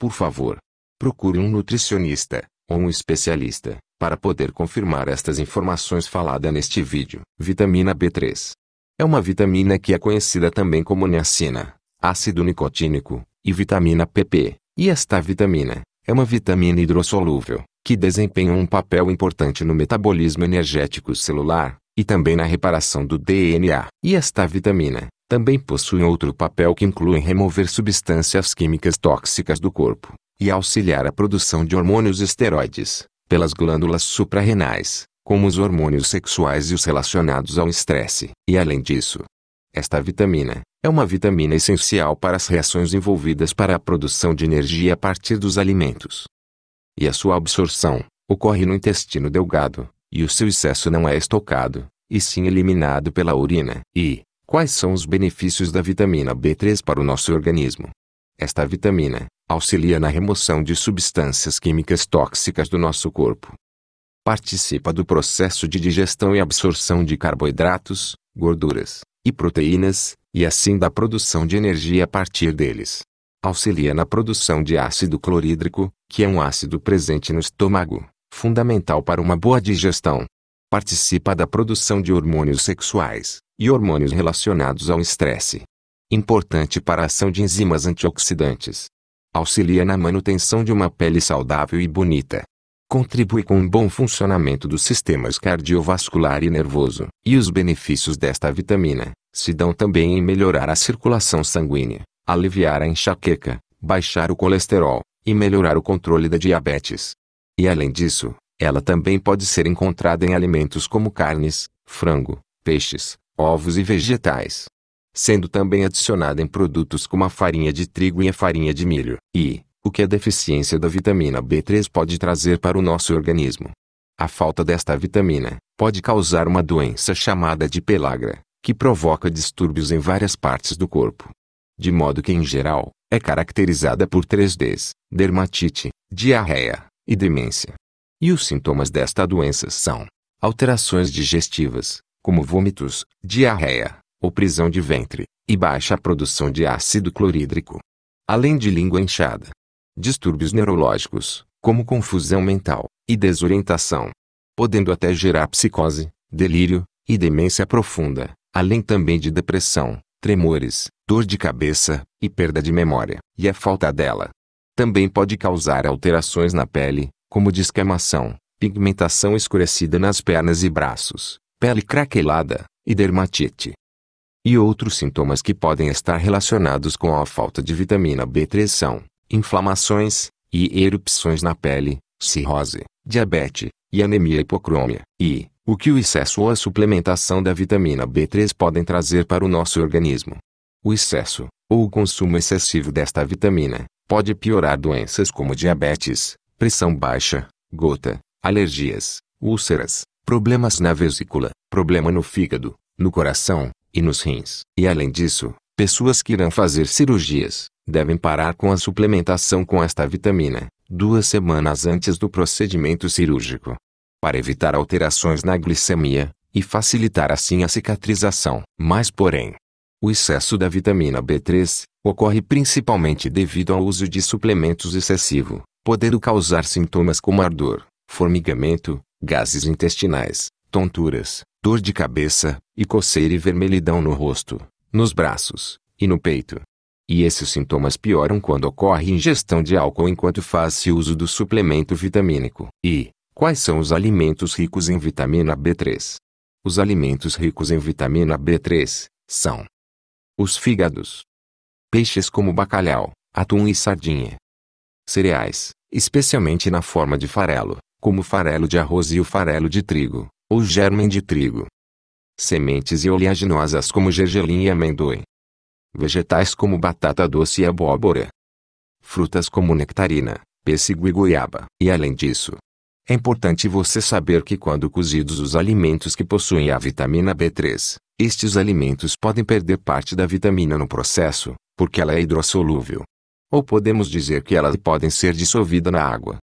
Por favor, procure um nutricionista ou um especialista para poder confirmar estas informações faladas neste vídeo. Vitamina B3 é uma vitamina que é conhecida também como niacina, ácido nicotínico, e vitamina PP. E esta vitamina é uma vitamina hidrossolúvel que desempenha um papel importante no metabolismo energético celular e também na reparação do DNA. E esta vitamina também possuem outro papel que inclui remover substâncias químicas tóxicas do corpo e auxiliar a produção de hormônios esteroides pelas glândulas suprarrenais, como os hormônios sexuais e os relacionados ao estresse. E além disso, esta vitamina é uma vitamina essencial para as reações envolvidas para a produção de energia a partir dos alimentos. E a sua absorção ocorre no intestino delgado, e o seu excesso não é estocado, e sim eliminado pela urina. E, Quais são os benefícios da vitamina B3 para o nosso organismo? Esta vitamina auxilia na remoção de substâncias químicas tóxicas do nosso corpo. Participa do processo de digestão e absorção de carboidratos, gorduras e proteínas, e assim da produção de energia a partir deles. Auxilia na produção de ácido clorídrico, que é um ácido presente no estômago, fundamental para uma boa digestão participa da produção de hormônios sexuais e hormônios relacionados ao estresse. Importante para a ação de enzimas antioxidantes. Auxilia na manutenção de uma pele saudável e bonita. Contribui com um bom funcionamento dos sistemas cardiovascular e nervoso, e os benefícios desta vitamina se dão também em melhorar a circulação sanguínea, aliviar a enxaqueca, baixar o colesterol e melhorar o controle da diabetes. E além disso, ela também pode ser encontrada em alimentos como carnes, frango, peixes, ovos e vegetais. Sendo também adicionada em produtos como a farinha de trigo e a farinha de milho. E, o que a deficiência da vitamina B3 pode trazer para o nosso organismo? A falta desta vitamina pode causar uma doença chamada de pelagra, que provoca distúrbios em várias partes do corpo. De modo que, em geral, é caracterizada por 3Ds, dermatite, diarreia e demência. E os sintomas desta doença são alterações digestivas, como vômitos, diarreia, ou prisão de ventre, e baixa produção de ácido clorídrico. Além de língua inchada, distúrbios neurológicos, como confusão mental e desorientação, podendo até gerar psicose, delírio e demência profunda, além também de depressão, tremores, dor de cabeça e perda de memória, e a falta dela. Também pode causar alterações na pele, como descamação, pigmentação escurecida nas pernas e braços, pele craquelada e dermatite. E outros sintomas que podem estar relacionados com a falta de vitamina B3 são inflamações e erupções na pele, cirrose, diabetes e anemia hipocrômia, e o que o excesso ou a suplementação da vitamina B3 podem trazer para o nosso organismo. O excesso, ou o consumo excessivo desta vitamina, pode piorar doenças como diabetes, pressão baixa, gota, alergias, úlceras, problemas na vesícula, problema no fígado, no coração e nos rins. E além disso, pessoas que irão fazer cirurgias devem parar com a suplementação com esta vitamina duas semanas antes do procedimento cirúrgico, para evitar alterações na glicemia e facilitar assim a cicatrização. Mas, porém, o excesso da vitamina B3 ocorre principalmente devido ao uso de suplementos excessivo, podendo causar sintomas como ardor, formigamento, gases intestinais, tonturas, dor de cabeça, e coceira e vermelhidão no rosto, nos braços e no peito. E esses sintomas pioram quando ocorre ingestão de álcool enquanto faz-se uso do suplemento vitamínico. E quais são os alimentos ricos em vitamina B3? Os alimentos ricos em vitamina B3 são os fígados, peixes como bacalhau, atum e sardinha, cereais, especialmente na forma de farelo, como o farelo de arroz e o farelo de trigo, ou germen de trigo. Sementes e oleaginosas como gergelim e amendoim. Vegetais como batata doce e abóbora. Frutas como nectarina, pêssego e goiaba. E além disso, é importante você saber que quando cozidos os alimentos que possuem a vitamina B3, estes alimentos podem perder parte da vitamina no processo, porque ela é hidrossolúvel ou podemos dizer que elas podem ser dissolvidas na água.